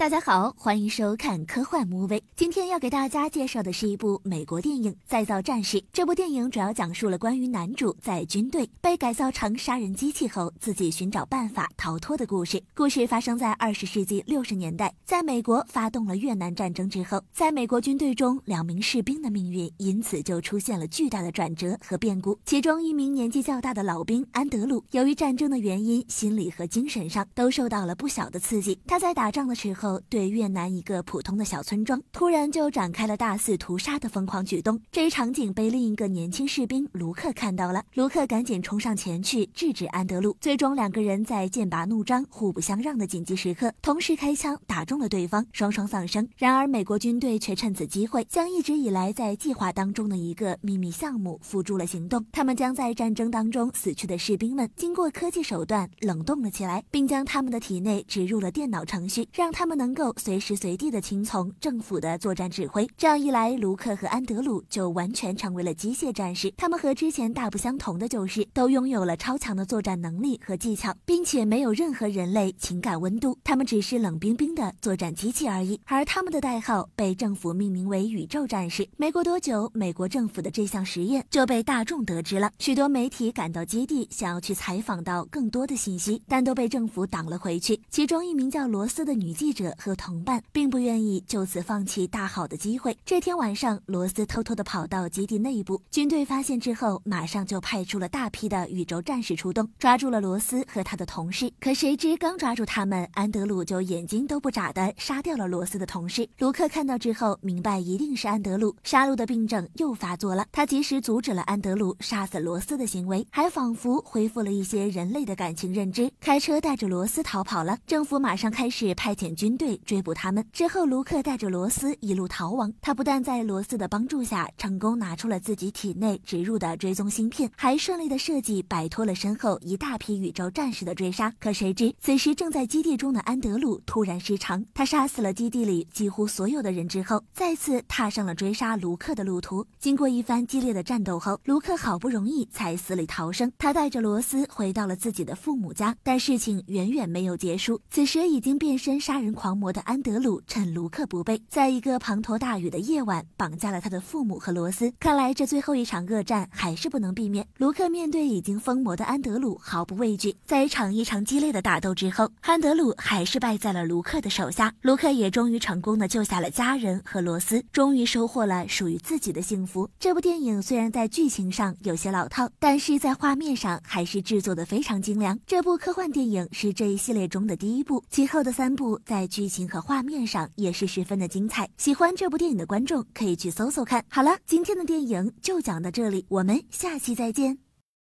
大家好，欢迎收看科幻 movie。今天要给大家介绍的是一部美国电影《再造战士》。这部电影主要讲述了关于男主在军队被改造成杀人机器后，自己寻找办法逃脱的故事。故事发生在二十世纪六十年代，在美国发动了越南战争之后，在美国军队中，两名士兵的命运因此就出现了巨大的转折和变故。其中一名年纪较大的老兵安德鲁，由于战争的原因，心理和精神上都受到了不小的刺激。他在打仗的时候。对越南一个普通的小村庄突然就展开了大肆屠杀的疯狂举动，这一场景被另一个年轻士兵卢克看到了。卢克赶紧冲上前去制止安德鲁，最终两个人在剑拔弩张、互不相让的紧急时刻，同时开枪打中了对方，双双丧生。然而，美国军队却趁此机会，将一直以来在计划当中的一个秘密项目付诸了行动。他们将在战争当中死去的士兵们，经过科技手段冷冻了起来，并将他们的体内植入了电脑程序，让他们。能够随时随地的听从政府的作战指挥，这样一来，卢克和安德鲁就完全成为了机械战士。他们和之前大不相同的就是，都拥有了超强的作战能力和技巧，并且没有任何人类情感温度。他们只是冷冰冰的作战机器而已。而他们的代号被政府命名为宇宙战士。没过多久，美国政府的这项实验就被大众得知了。许多媒体赶到基地，想要去采访到更多的信息，但都被政府挡了回去。其中一名叫罗斯的女记者。和同伴并不愿意就此放弃大好的机会。这天晚上，罗斯偷偷的跑到基地内部，军队发现之后，马上就派出了大批的宇宙战士出动，抓住了罗斯和他的同事。可谁知刚抓住他们，安德鲁就眼睛都不眨的杀掉了罗斯的同事。卢克看到之后，明白一定是安德鲁杀戮的病症又发作了，他及时阻止了安德鲁杀死罗斯的行为，还仿佛恢复了一些人类的感情认知，开车带着罗斯逃跑了。政府马上开始派遣军。队追捕他们之后，卢克带着罗斯一路逃亡。他不但在罗斯的帮助下成功拿出了自己体内植入的追踪芯片，还顺利的设计摆脱了身后一大批宇宙战士的追杀。可谁知，此时正在基地中的安德鲁突然失常，他杀死了基地里几乎所有的人之后，再次踏上了追杀卢克的路途。经过一番激烈的战斗后，卢克好不容易才死里逃生。他带着罗斯回到了自己的父母家，但事情远远没有结束。此时已经变身杀人狂。狂魔的安德鲁趁卢克不备，在一个滂沱大雨的夜晚绑架了他的父母和罗斯。看来这最后一场恶战还是不能避免。卢克面对已经疯魔的安德鲁毫不畏惧，在一场异常激烈的打斗之后，安德鲁还是败在了卢克的手下。卢克也终于成功的救下了家人和罗斯，终于收获了属于自己的幸福。这部电影虽然在剧情上有些老套，但是在画面上还是制作的非常精良。这部科幻电影是这一系列中的第一部，其后的三部在。剧情和画面上也是十分的精彩，喜欢这部电影的观众可以去搜搜看。好了，今天的电影就讲到这里，我们下期再见。